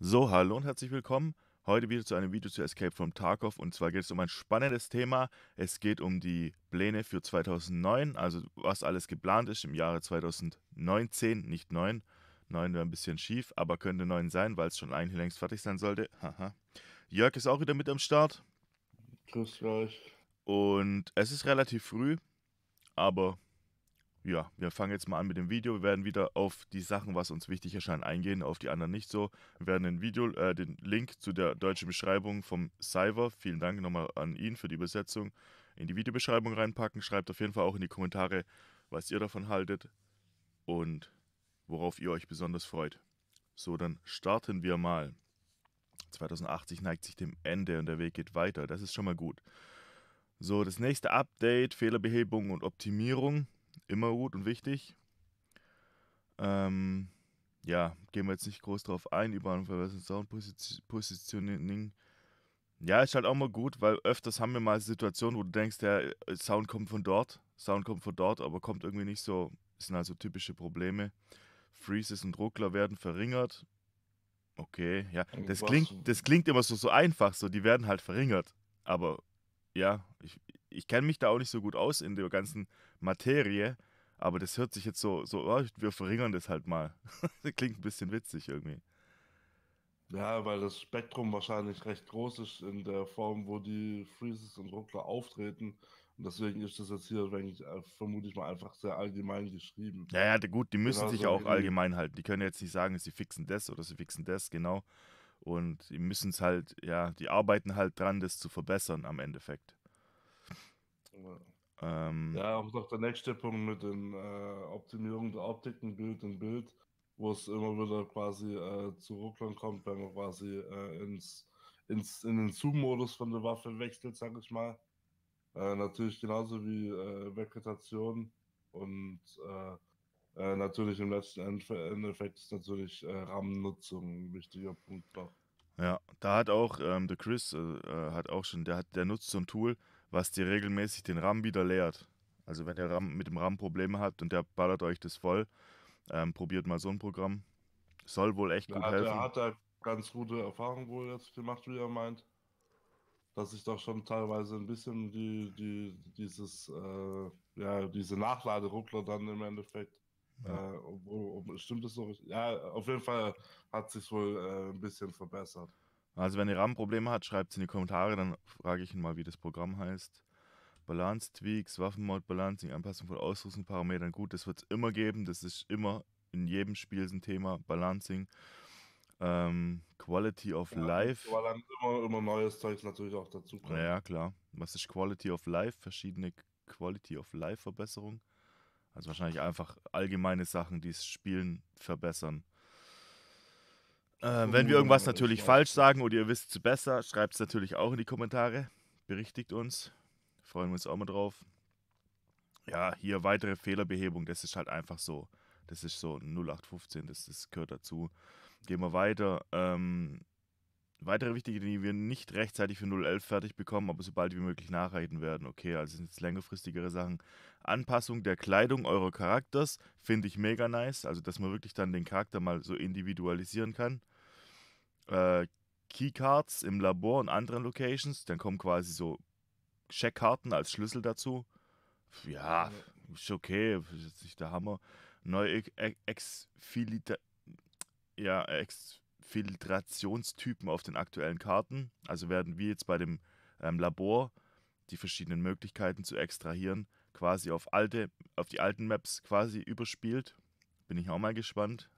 So, hallo und herzlich willkommen. Heute wieder zu einem Video zu Escape from Tarkov und zwar geht es um ein spannendes Thema. Es geht um die Pläne für 2009, also was alles geplant ist im Jahre 2019, nicht 9. 9 wäre ein bisschen schief, aber könnte 9 sein, weil es schon eigentlich längst fertig sein sollte. Haha. Jörg ist auch wieder mit am Start. Grüß euch. Und es ist relativ früh, aber ja, wir fangen jetzt mal an mit dem Video. Wir werden wieder auf die Sachen, was uns wichtig erscheint, eingehen, auf die anderen nicht so. Wir werden den, Video, äh, den Link zu der deutschen Beschreibung vom Cyber, vielen Dank nochmal an ihn für die Übersetzung, in die Videobeschreibung reinpacken. Schreibt auf jeden Fall auch in die Kommentare, was ihr davon haltet und worauf ihr euch besonders freut. So, dann starten wir mal. 2080 neigt sich dem Ende und der Weg geht weiter. Das ist schon mal gut. So, das nächste Update, Fehlerbehebung und Optimierung immer gut und wichtig. Ähm, ja, gehen wir jetzt nicht groß drauf ein, über verbessertes Soundpositioning. Ja, ist halt auch mal gut, weil öfters haben wir mal Situationen, wo du denkst, der äh, Sound kommt von dort, Sound kommt von dort, aber kommt irgendwie nicht so. Das sind also typische Probleme. Freezes und Ruckler werden verringert. Okay, ja. Das klingt, das klingt immer so, so einfach, so die werden halt verringert. Aber ja, ich, ich kenne mich da auch nicht so gut aus in der ganzen Materie, aber das hört sich jetzt so, so oh, wir verringern das halt mal. das klingt ein bisschen witzig irgendwie. Ja, weil das Spektrum wahrscheinlich recht groß ist in der Form, wo die Freezes und Ruckler auftreten. Und deswegen ist das jetzt hier, wenn ich, äh, vermute ich mal, einfach sehr allgemein geschrieben. Ja, ja, gut, die müssen genau sich so auch allgemein halten. Die können jetzt nicht sagen, sie fixen das oder sie fixen das, genau. Und die müssen es halt, ja, die arbeiten halt dran, das zu verbessern am Endeffekt. Ja. Ähm, ja, auch noch der nächste Punkt mit den äh, Optimierung der Optiken, Bild in Bild, wo es immer wieder quasi äh, zu Rucklern kommt, wenn man quasi äh, ins, ins, in den Zoom-Modus von der Waffe wechselt, sag ich mal. Äh, natürlich genauso wie äh, Vegetation und äh, natürlich im letzten Endeffekt ist natürlich Rahmennutzung ein wichtiger Punkt noch. Ja, da hat auch ähm, der Chris, hat auch schon, der, hat, der nutzt so ein Tool, was dir regelmäßig den RAM wieder leert. Also wenn ihr RAM, mit dem RAM Probleme habt und der ballert euch das voll, ähm, probiert mal so ein Programm. Soll wohl echt ja, gut helfen. Der hat da halt ganz gute Erfahrungen wohl jetzt gemacht, wie er meint. Dass ich doch schon teilweise ein bisschen die, die, dieses, äh, ja, diese Nachladeruckler dann im Endeffekt. Ja. Äh, um, um, stimmt das so? Ja, auf jeden Fall hat sich wohl äh, ein bisschen verbessert. Also wenn ihr RAM-Probleme habt, schreibt es in die Kommentare, dann frage ich ihn mal, wie das Programm heißt. Balance Tweaks, Waffenmod, Balancing, Anpassung von Ausrüstungsparametern. Gut, das wird es immer geben. Das ist immer in jedem Spiel ein Thema. Balancing, ähm, Quality of ja, Life. Weil dann immer, immer neues Zeug natürlich auch dazu kommt. Ja, klar. Was ist Quality of Life? Verschiedene Quality of Life Verbesserungen. Also wahrscheinlich einfach allgemeine Sachen, die das Spielen verbessern. Äh, wenn wir irgendwas natürlich falsch sagen oder ihr wisst es besser, schreibt es natürlich auch in die Kommentare. Berichtigt uns. Freuen wir uns auch mal drauf. Ja, hier weitere Fehlerbehebung. Das ist halt einfach so. Das ist so 0815, das, das gehört dazu. Gehen wir weiter. Ähm, Weitere wichtige, die wir nicht rechtzeitig für 011 fertig bekommen, aber sobald wie möglich nachreichen werden. Okay, also sind jetzt längerfristigere Sachen. Anpassung der Kleidung eurer Charakters finde ich mega nice. Also, dass man wirklich dann den Charakter mal so individualisieren kann. Äh, Keycards im Labor und anderen Locations. Dann kommen quasi so Checkkarten als Schlüssel dazu. Ja, ist okay. Ist jetzt nicht der Hammer. Neue Exfilita. Ja, Exfilita. Filtrationstypen auf den aktuellen Karten. Also werden wir jetzt bei dem ähm, Labor die verschiedenen Möglichkeiten zu extrahieren quasi auf alte, auf die alten Maps quasi überspielt. Bin ich auch mal gespannt.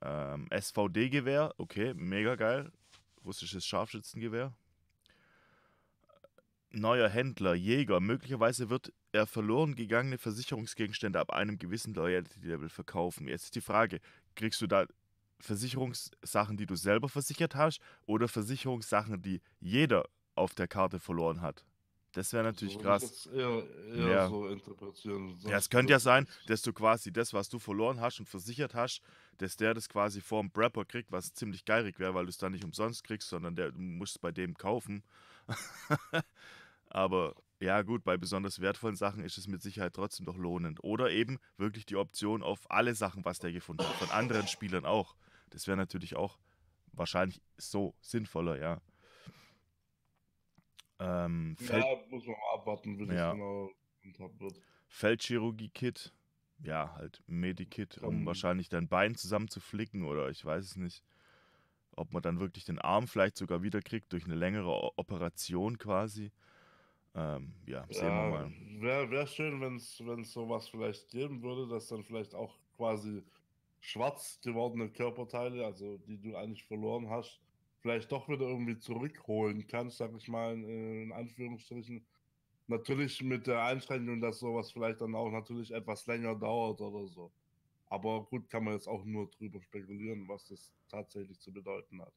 Ähm, SVD-Gewehr, okay, mega geil. Russisches Scharfschützengewehr. Neuer Händler, Jäger. Möglicherweise wird er verloren gegangene Versicherungsgegenstände ab einem gewissen Loyalty-Level verkaufen. Jetzt ist die Frage, kriegst du da Versicherungssachen, die du selber versichert hast oder Versicherungssachen, die jeder auf der Karte verloren hat. Das wäre natürlich so, krass. Eher, eher ja. So interpretieren. ja, es könnte ja sein, dass du quasi das, was du verloren hast und versichert hast, dass der das quasi vorm Prepper kriegt, was ziemlich geirig wäre, weil du es dann nicht umsonst kriegst, sondern der, du musst es bei dem kaufen. Aber ja, gut, bei besonders wertvollen Sachen ist es mit Sicherheit trotzdem doch lohnend. Oder eben wirklich die Option auf alle Sachen, was der gefunden hat, von anderen Spielern auch. Das wäre natürlich auch wahrscheinlich so sinnvoller, ja. Ähm, ja, muss man abwarten, wie ja. das genau wird. Feldchirurgie-Kit, ja, halt Medikit, um wahrscheinlich dein Bein zusammenzuflicken oder ich weiß es nicht. Ob man dann wirklich den Arm vielleicht sogar wiederkriegt durch eine längere Operation quasi. Ähm, ja, sehen ja, wir mal. Wäre wär schön, wenn es sowas vielleicht geben würde, dass dann vielleicht auch quasi schwarz gewordene Körperteile, also die du eigentlich verloren hast, vielleicht doch wieder irgendwie zurückholen kannst, sag ich mal äh, in, Anführungsstrichen. Natürlich mit der Einschränkung, dass sowas vielleicht dann auch natürlich etwas länger dauert oder so. Aber gut, kann man jetzt auch nur drüber spekulieren, was das tatsächlich zu bedeuten hat.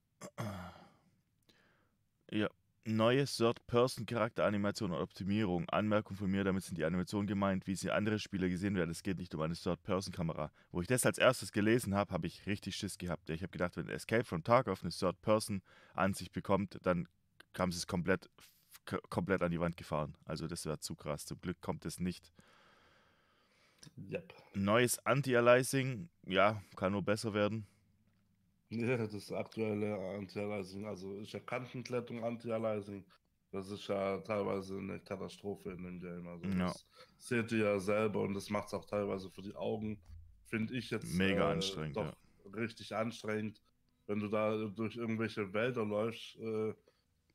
Ja, neue third person charakter animation und Optimierung. Anmerkung von mir, damit sind die Animationen gemeint, wie sie andere Spieler gesehen werden. Es geht nicht um eine Third-Person-Kamera. Wo ich das als erstes gelesen habe, habe ich richtig Schiss gehabt. Ich habe gedacht, wenn Escape from Tarkov eine Third-Person-Ansicht bekommt, dann kam es komplett, komplett an die Wand gefahren. Also das wäre zu krass. Zum Glück kommt es nicht. Yep. Neues Anti-Aliasing, ja, kann nur besser werden. Nee, das aktuelle Anti-Aliasing, also ist ja Kantenklettung Anti-Aliasing. Das ist ja teilweise eine Katastrophe in dem Game. Also ja. das seht ihr ja selber und das macht es auch teilweise für die Augen, finde ich jetzt mega äh, anstrengend. Doch ja. richtig anstrengend, wenn du da durch irgendwelche Wälder läufst äh,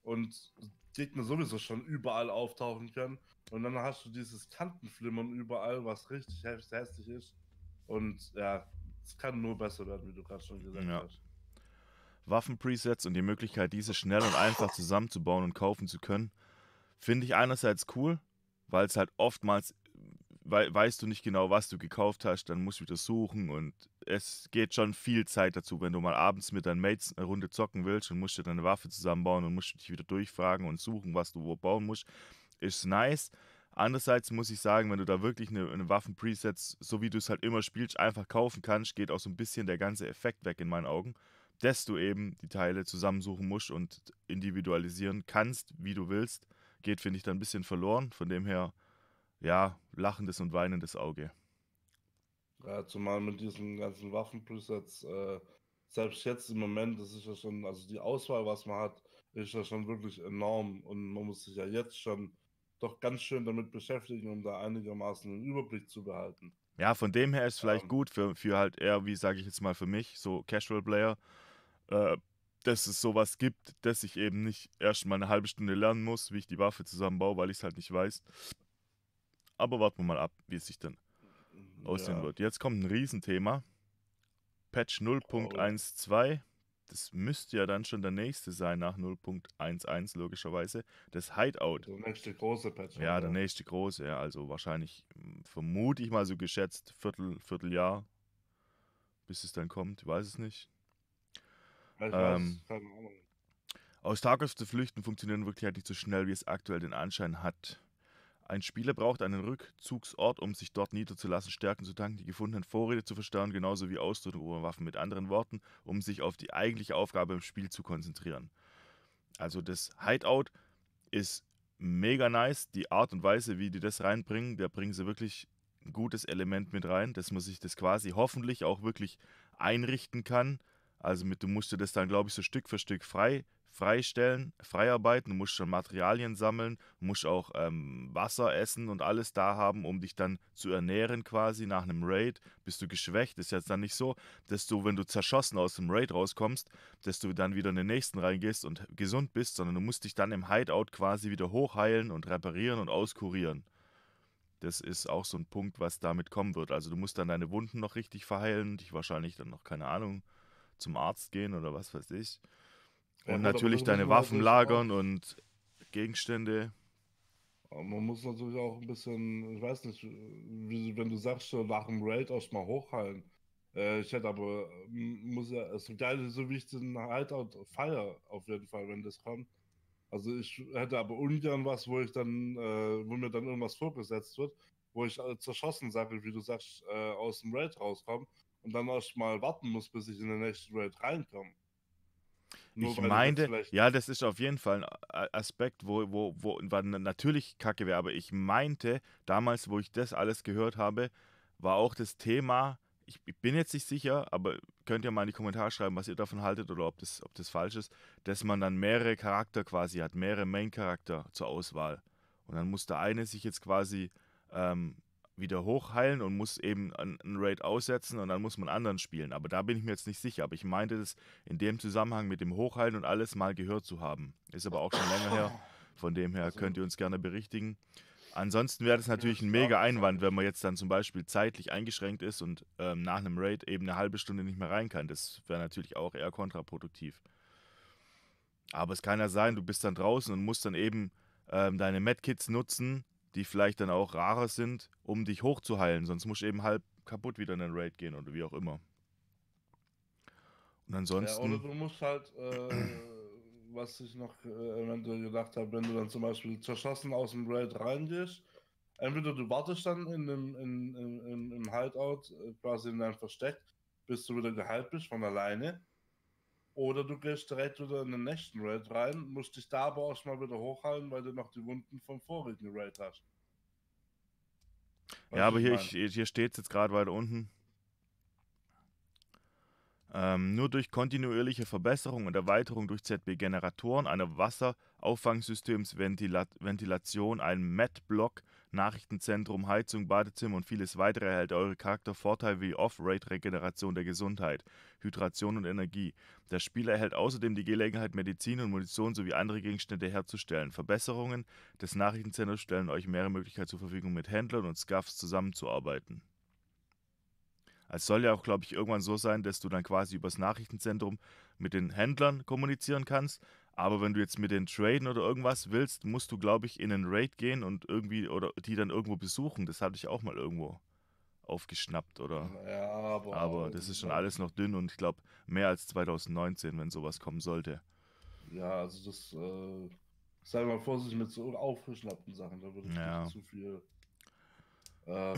und Gegner sowieso schon überall auftauchen können. Und dann hast du dieses Kantenflimmern überall, was richtig hässlich ist. Und ja, es kann nur besser werden, wie du gerade schon gesagt ja. hast. Waffenpresets und die Möglichkeit, diese schnell und einfach zusammenzubauen und kaufen zu können, finde ich einerseits cool, weil es halt oftmals we weißt du nicht genau, was du gekauft hast, dann musst du wieder suchen und es geht schon viel Zeit dazu, wenn du mal abends mit deinen Mates eine Runde zocken willst und musst dir deine Waffe zusammenbauen und musst dich wieder durchfragen und suchen, was du wo bauen musst, ist nice. Andererseits muss ich sagen, wenn du da wirklich eine, eine Waffen-Presets, so wie du es halt immer spielst, einfach kaufen kannst, geht auch so ein bisschen der ganze Effekt weg in meinen Augen, dass du eben die Teile zusammensuchen musst und individualisieren kannst, wie du willst, geht, finde ich, dann ein bisschen verloren. Von dem her, ja, lachendes und weinendes Auge. Ja, zumal mit diesen ganzen Waffen-Presets, äh, selbst jetzt im Moment, das ist ja schon, also die Auswahl, was man hat, ist ja schon wirklich enorm und man muss sich ja jetzt schon doch ganz schön damit beschäftigen, um da einigermaßen einen Überblick zu behalten. Ja, von dem her ist vielleicht ähm, gut für, für halt eher, wie sage ich jetzt mal für mich, so Casual Player, äh, dass es sowas gibt, dass ich eben nicht erst mal eine halbe Stunde lernen muss, wie ich die Waffe zusammenbaue, weil ich es halt nicht weiß. Aber warten wir mal ab, wie es sich dann aussehen ja. wird. Jetzt kommt ein Riesenthema. Patch 0.12 das müsste ja dann schon der nächste sein nach 0.11 logischerweise, das Hideout. Der nächste große Patch. Ja, der nächste große, ja, also wahrscheinlich, hm, vermute ich mal so geschätzt, Viertel, Vierteljahr, bis es dann kommt, ich weiß es nicht. Ich ähm, weiß, keine Ahnung. Aus Tarkov zu flüchten funktioniert wirklich halt nicht so schnell, wie es aktuell den Anschein hat. Ein Spieler braucht einen Rückzugsort, um sich dort niederzulassen, Stärken zu tanken, die gefundenen Vorräte zu verstören, genauso wie Ausdruckwaffen. Mit anderen Worten, um sich auf die eigentliche Aufgabe im Spiel zu konzentrieren. Also das Hideout ist mega nice. Die Art und Weise, wie die das reinbringen, da bringen sie wirklich ein gutes Element mit rein, dass man sich das quasi hoffentlich auch wirklich einrichten kann also mit, du musst das dann, glaube ich, so Stück für Stück frei freistellen, freiarbeiten, du musst schon Materialien sammeln, musst auch ähm, Wasser essen und alles da haben, um dich dann zu ernähren quasi nach einem Raid. Bist du geschwächt, ist jetzt dann nicht so, dass du, wenn du zerschossen aus dem Raid rauskommst, dass du dann wieder in den nächsten reingehst und gesund bist, sondern du musst dich dann im Hideout quasi wieder hochheilen und reparieren und auskurieren. Das ist auch so ein Punkt, was damit kommen wird. Also du musst dann deine Wunden noch richtig verheilen, dich wahrscheinlich dann noch, keine Ahnung, zum Arzt gehen oder was weiß ich. Und ja, natürlich deine Waffen lagern auch, und Gegenstände. Man muss natürlich auch ein bisschen, ich weiß nicht, wie, wenn du sagst, nach dem Raid euch mal hochhalten. Äh, ich hätte aber, muss ja, es gibt ja so wie ich den Hideout halt feier auf jeden Fall, wenn das kommt. Also ich hätte aber ungern was, wo ich dann, äh, wo mir dann irgendwas vorgesetzt wird, wo ich äh, zerschossen sage, wie du sagst, äh, aus dem Raid rauskomme und dann erst mal warten muss, bis ich in den nächsten Raid reinkomme. Nur ich meine, ja, das ist auf jeden Fall ein Aspekt, wo, wo, wo natürlich kacke wäre, aber ich meinte, damals, wo ich das alles gehört habe, war auch das Thema, ich, ich bin jetzt nicht sicher, aber könnt ihr mal in die Kommentare schreiben, was ihr davon haltet oder ob das, ob das falsch ist, dass man dann mehrere Charakter quasi hat, mehrere Main-Charakter zur Auswahl. Und dann muss der eine sich jetzt quasi ähm, wieder hochheilen und muss eben einen Raid aussetzen und dann muss man anderen spielen. Aber da bin ich mir jetzt nicht sicher. Aber ich meinte das in dem Zusammenhang mit dem Hochheilen und alles mal gehört zu haben. Ist aber auch schon länger her. Von dem her also könnt ihr uns gerne berichtigen. Ansonsten wäre das natürlich ein mega Einwand, wenn man jetzt dann zum Beispiel zeitlich eingeschränkt ist und ähm, nach einem Raid eben eine halbe Stunde nicht mehr rein kann. Das wäre natürlich auch eher kontraproduktiv. Aber es kann ja sein, du bist dann draußen und musst dann eben ähm, deine Medkits nutzen, die vielleicht dann auch rarer sind, um dich hochzuheilen. Sonst musst du eben halb kaputt wieder in den Raid gehen oder wie auch immer. Und ansonsten. Ja, oder du musst halt, äh, was ich noch äh, eventuell gedacht habe, wenn du dann zum Beispiel zerschossen aus dem Raid reingehst, entweder du wartest dann in dem, in, in, in, im Hideout, äh, quasi in deinem Versteck, bis du wieder geheilt bist von alleine. Oder du gehst direkt wieder in den nächsten Raid rein, musst dich da aber erstmal wieder hochhalten, weil du noch die Wunden vom vorigen Raid hast. Weißt ja, aber hier, ich, hier steht es jetzt gerade weiter unten. Ähm, nur durch kontinuierliche Verbesserung und Erweiterung durch ZB-Generatoren, einer Wasserauffangsystems, Ventila Ventilation, einem MET-Block, Nachrichtenzentrum, Heizung, Badezimmer und vieles weitere erhält eure Charakter Vorteile wie Off-Rate-Regeneration der Gesundheit, Hydration und Energie. Der Spieler erhält außerdem die Gelegenheit, Medizin und Munition sowie andere Gegenstände herzustellen. Verbesserungen des Nachrichtenzentrums stellen euch mehrere Möglichkeiten zur Verfügung, mit Händlern und Scuffs zusammenzuarbeiten. Es soll ja auch, glaube ich, irgendwann so sein, dass du dann quasi übers Nachrichtenzentrum mit den Händlern kommunizieren kannst. Aber wenn du jetzt mit den Traden oder irgendwas willst, musst du, glaube ich, in einen Raid gehen und irgendwie oder die dann irgendwo besuchen. Das hatte ich auch mal irgendwo aufgeschnappt, oder? Ja, aber, aber das ist schon alles noch dünn und ich glaube mehr als 2019, wenn sowas kommen sollte. Ja, also das äh, sei mal vorsichtig mit so aufgeschnappten Sachen, da würde ich ja. nicht zu viel äh,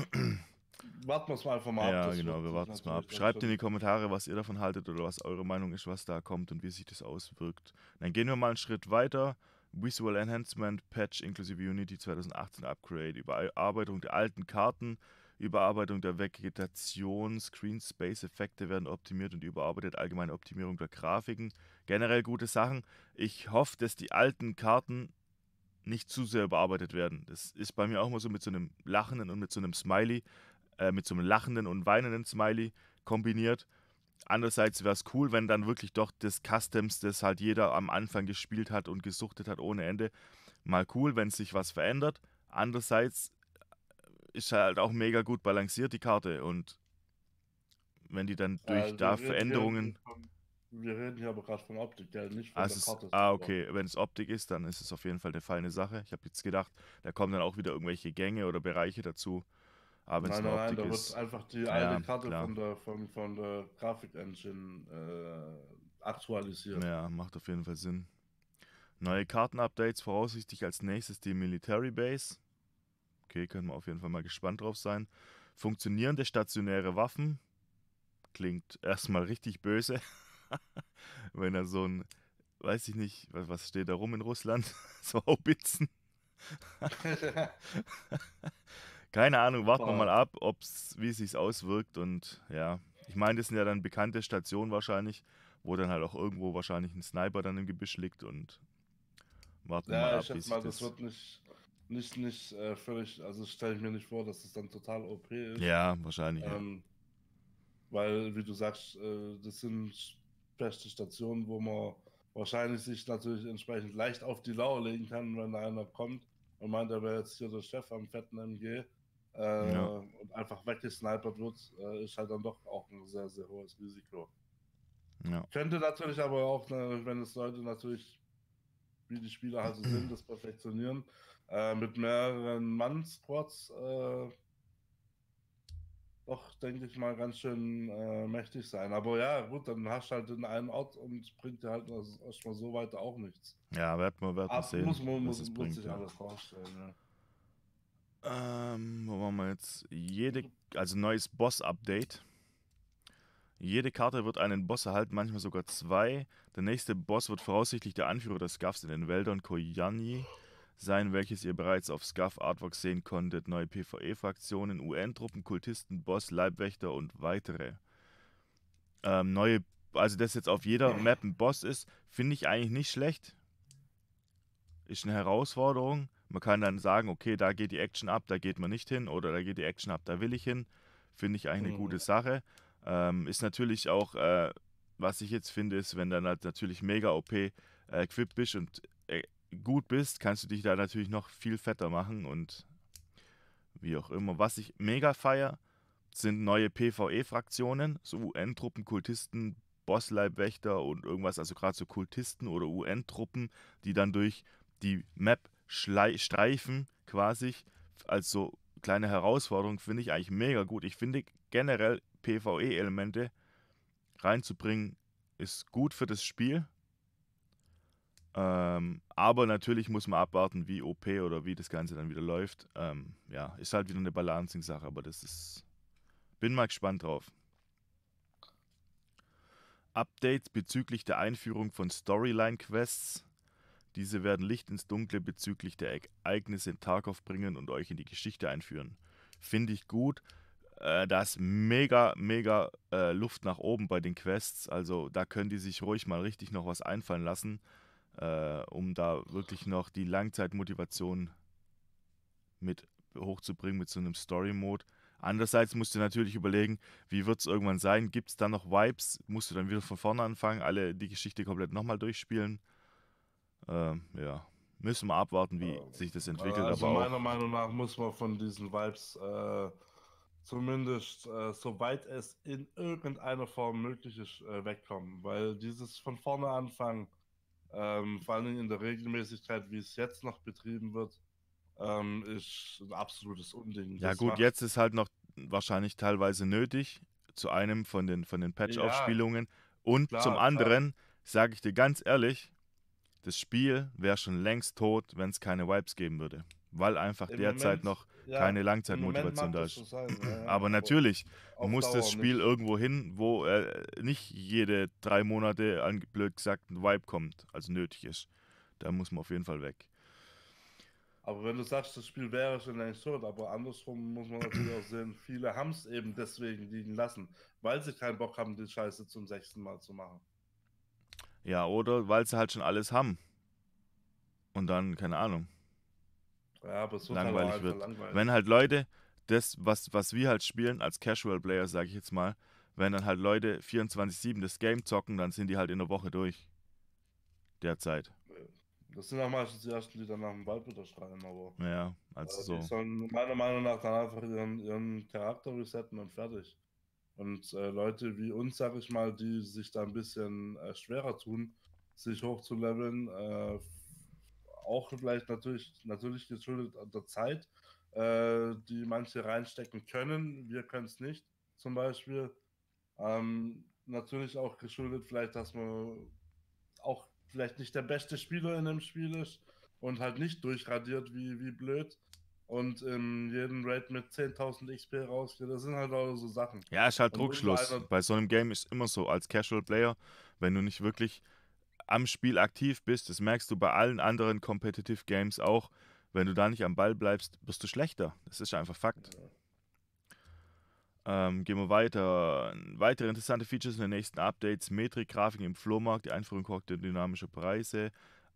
warten wir es mal vom mal ja, ab. genau, wir warten es mal ab. Schreibt in die Kommentare, was ihr davon haltet oder was eure Meinung ist, was da kommt und wie sich das auswirkt. Dann gehen wir mal einen Schritt weiter. Visual Enhancement, Patch inklusive Unity 2018 Upgrade, Überarbeitung der alten Karten, Überarbeitung der Vegetation, Screen Space Effekte werden optimiert und überarbeitet, allgemeine Optimierung der Grafiken. Generell gute Sachen. Ich hoffe, dass die alten Karten nicht zu sehr überarbeitet werden. Das ist bei mir auch mal so mit so einem Lachenden und mit so einem Smiley, äh, mit so einem lachenden und weinenden Smiley kombiniert. Andererseits wäre es cool, wenn dann wirklich doch das Customs, das halt jeder am Anfang gespielt hat und gesuchtet hat ohne Ende, mal cool, wenn sich was verändert. Andererseits äh, ist halt auch mega gut balanciert die Karte und wenn die dann durch also, da Veränderungen. Wir reden hier aber gerade von Optik, gell? Nicht von ah, der Karte. Ist, ah, okay. Wenn es Optik ist, dann ist es auf jeden Fall eine feine Sache. Ich habe jetzt gedacht, da kommen dann auch wieder irgendwelche Gänge oder Bereiche dazu, aber nein, nein, nein, da wird einfach die alte Karte von der, von, von der Grafik-Engine äh, aktualisiert. Ja, macht auf jeden Fall Sinn. Neue Kartenupdates voraussichtlich als nächstes die Military Base. Okay, können wir auf jeden Fall mal gespannt drauf sein. Funktionierende stationäre Waffen. Klingt erstmal richtig böse. Wenn er so ein, weiß ich nicht, was, was steht da rum in Russland? so Haubitzen. Keine Ahnung, warten wir mal ab, ob's, wie es sich auswirkt. Und ja, ich meine, das sind ja dann bekannte Stationen wahrscheinlich, wo dann halt auch irgendwo wahrscheinlich ein Sniper dann im Gebüsch liegt und warten ja, mal ab. Ich schätze mal, das, das wird nicht, nicht, nicht äh, völlig, also stelle ich mir nicht vor, dass es das dann total OP ist. Ja, wahrscheinlich. Ähm, ja. Weil, wie du sagst, äh, das sind feste Stationen, wo man wahrscheinlich sich natürlich entsprechend leicht auf die Lauer legen kann, wenn da einer kommt und meint, er wäre jetzt hier der Chef am fetten MG äh, ja. und einfach weggesnipert wird, äh, ist halt dann doch auch ein sehr, sehr hohes Risiko. Ja. Könnte natürlich aber auch, ne, wenn es Leute natürlich, wie die Spieler halt so sind, das perfektionieren, äh, mit mehreren Mann-Squads äh, doch, denke ich mal, ganz schön äh, mächtig sein. Aber ja, gut, dann hast du halt in einem Ort und bringt dir halt erstmal so weit auch nichts. Ja, wird man, wird man sehen. Muss, muss, muss, sich ja. alles vorstellen, ja. Ähm, wo waren wir jetzt? Jede, also neues Boss-Update. Jede Karte wird einen Boss erhalten, manchmal sogar zwei. Der nächste Boss wird voraussichtlich der Anführer des Scuffs in den Wäldern Koyanyi sein, welches ihr bereits auf Scuff Artwork sehen konntet. Neue PvE-Fraktionen, UN-Truppen, Kultisten, Boss, Leibwächter und weitere. Ähm, neue, also dass jetzt auf jeder Map ein Boss ist, finde ich eigentlich nicht schlecht. Ist eine Herausforderung. Man kann dann sagen, okay, da geht die Action ab, da geht man nicht hin oder da geht die Action ab, da will ich hin. Finde ich eigentlich eine mhm. gute Sache. Ähm, ist natürlich auch, äh, was ich jetzt finde, ist, wenn dann halt natürlich mega OP äh, equipped bist und äh, gut bist, kannst du dich da natürlich noch viel fetter machen und wie auch immer. Was ich mega feier, sind neue PvE-Fraktionen, so UN-Truppen, Kultisten, Bossleibwächter und irgendwas, also gerade so Kultisten oder UN-Truppen, die dann durch die Map Schle Streifen quasi als so kleine Herausforderung finde ich eigentlich mega gut. Ich finde generell PvE-Elemente reinzubringen ist gut für das Spiel. Ähm, aber natürlich muss man abwarten, wie OP oder wie das Ganze dann wieder läuft. Ähm, ja, ist halt wieder eine Balancing-Sache, aber das ist. Bin mal gespannt drauf. Updates bezüglich der Einführung von Storyline-Quests. Diese werden Licht ins Dunkle bezüglich der Ereignisse in Tarkov bringen und euch in die Geschichte einführen. Finde ich gut. Äh, da ist mega, mega äh, Luft nach oben bei den Quests. Also da können die sich ruhig mal richtig noch was einfallen lassen, äh, um da wirklich noch die Langzeitmotivation mit hochzubringen mit so einem Story-Mode. Andererseits musst du natürlich überlegen, wie wird es irgendwann sein? Gibt es da noch Vibes? Musst du dann wieder von vorne anfangen, alle die Geschichte komplett nochmal durchspielen? Ähm, ja, müssen wir abwarten, wie ähm, sich das entwickelt. Also aber meiner Meinung nach muss man von diesen Vibes äh, zumindest, äh, soweit es in irgendeiner Form möglich ist, äh, wegkommen. Weil dieses von vorne anfangen, ähm, vor allem in der Regelmäßigkeit, wie es jetzt noch betrieben wird, ähm, ist ein absolutes Unding. Ja das gut, jetzt ist halt noch wahrscheinlich teilweise nötig zu einem von den, von den Patch-Aufspielungen ja, und klar, zum anderen, sage ich dir ganz ehrlich, das Spiel wäre schon längst tot, wenn es keine Vibes geben würde. Weil einfach Im derzeit Moment, noch ja, keine Langzeitmotivation da ist. So sein, ja, Aber natürlich muss Dauer das Spiel nicht. irgendwo hin, wo äh, nicht jede drei Monate, ein blöd gesagt, ein Vibe kommt, also nötig ist. Da muss man auf jeden Fall weg. Aber wenn du sagst, das Spiel wäre schon längst tot, aber andersrum muss man natürlich auch sehen, viele haben es eben deswegen liegen lassen, weil sie keinen Bock haben, die Scheiße zum sechsten Mal zu machen. Ja, oder weil sie halt schon alles haben. Und dann, keine Ahnung. Ja, aber so halt langweilig halt wird. Langweilig. Wenn halt Leute das, was, was wir halt spielen, als Casual Player, sage ich jetzt mal, wenn dann halt Leute 24-7 das Game zocken, dann sind die halt in der Woche durch. Derzeit. Das sind auch meistens die ersten, die dann nach dem Wald wieder schreien, aber. Ja, also, also so. Die sollen meiner Meinung nach dann einfach ihren, ihren Charakter resetten und fertig. Und äh, Leute wie uns, sag ich mal, die sich da ein bisschen äh, schwerer tun, sich hochzuleveln, äh, auch vielleicht natürlich, natürlich geschuldet an der Zeit, äh, die manche reinstecken können. Wir können es nicht, zum Beispiel. Ähm, natürlich auch geschuldet vielleicht, dass man auch vielleicht nicht der beste Spieler in dem Spiel ist und halt nicht durchradiert wie, wie blöd und ähm, jeden Raid mit 10.000 XP rausgeht. Das sind halt auch so Sachen. Ja, ist halt und Druckschluss. Bei so einem Game ist immer so, als Casual Player, wenn du nicht wirklich am Spiel aktiv bist, das merkst du bei allen anderen Competitive Games auch, wenn du da nicht am Ball bleibst, wirst du schlechter. Das ist einfach Fakt. Ja. Ähm, gehen wir weiter. Weitere interessante Features in den nächsten Updates: Metrik, Grafiken im Flohmarkt, die Einführung korrekter dynamischer Preise,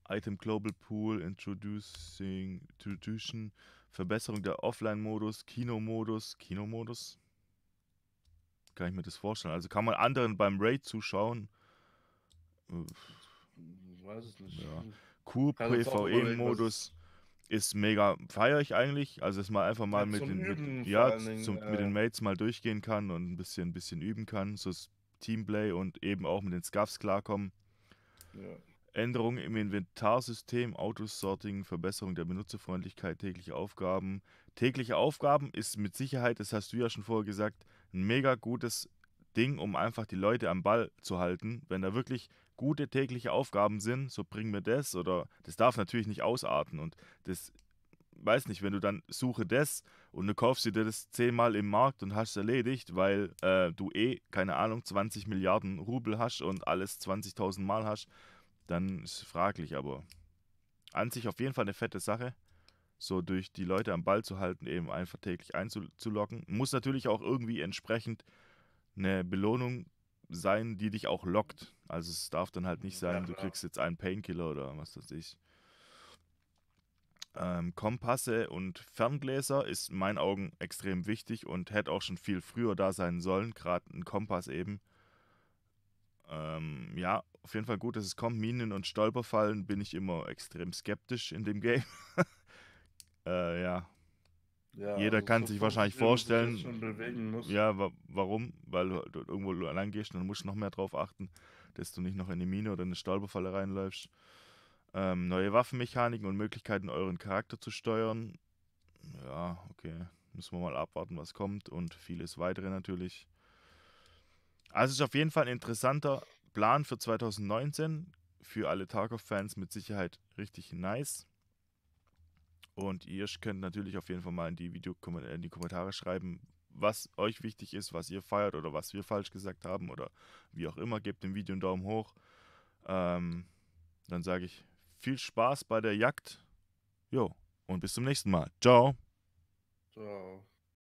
Item Global Pool, Introducing, Introduction Verbesserung der Offline-Modus, Kinomodus, Kinomodus? Kann ich mir das vorstellen? Also kann man anderen beim Raid zuschauen? Ich weiß es nicht. Ja. Q-PVE-Modus ist mega, feiere ich eigentlich. Also dass man einfach mal ja, mit den, mit, ja, zum, äh... mit den Mates mal durchgehen kann und ein bisschen, ein bisschen üben kann. So ist Teamplay und eben auch mit den Scuffs klarkommen. Ja. Änderungen im Inventarsystem, Autosorting, Verbesserung der Benutzerfreundlichkeit, tägliche Aufgaben. Tägliche Aufgaben ist mit Sicherheit, das hast du ja schon vorher gesagt, ein mega gutes Ding, um einfach die Leute am Ball zu halten. Wenn da wirklich gute tägliche Aufgaben sind, so bring mir das oder das darf natürlich nicht ausarten und das weiß nicht, wenn du dann suche das und du kaufst dir das zehnmal im Markt und hast es erledigt, weil äh, du eh, keine Ahnung, 20 Milliarden Rubel hast und alles 20.000 Mal hast, dann ist es fraglich, aber an sich auf jeden Fall eine fette Sache, so durch die Leute am Ball zu halten, eben einfach täglich einzulocken. Muss natürlich auch irgendwie entsprechend eine Belohnung sein, die dich auch lockt. Also es darf dann halt nicht sein, ja, du kriegst jetzt einen Painkiller oder was weiß ich. Ähm, Kompasse und Ferngläser ist in meinen Augen extrem wichtig und hätte auch schon viel früher da sein sollen, gerade ein Kompass eben. Ähm, ja, auf jeden Fall gut, dass es kommt. Minen und Stolperfallen bin ich immer extrem skeptisch in dem Game. äh, ja. ja. Jeder also kann sich wahrscheinlich vorstellen. Ja, wa warum? Weil du irgendwo lang gehst und musst noch mehr drauf achten, dass du nicht noch in eine Mine oder eine Stolperfalle reinläufst. Ähm, neue Waffenmechaniken und Möglichkeiten, euren Charakter zu steuern. Ja, okay. Müssen wir mal abwarten, was kommt und vieles weitere natürlich. Also es ist auf jeden Fall ein interessanter Plan für 2019 für alle Tarkov-Fans mit Sicherheit richtig nice. Und ihr könnt natürlich auf jeden Fall mal in die, Video in die Kommentare schreiben, was euch wichtig ist, was ihr feiert oder was wir falsch gesagt haben oder wie auch immer. Gebt dem Video einen Daumen hoch. Ähm, dann sage ich viel Spaß bei der Jagd. Jo, und bis zum nächsten Mal. Ciao. Ciao.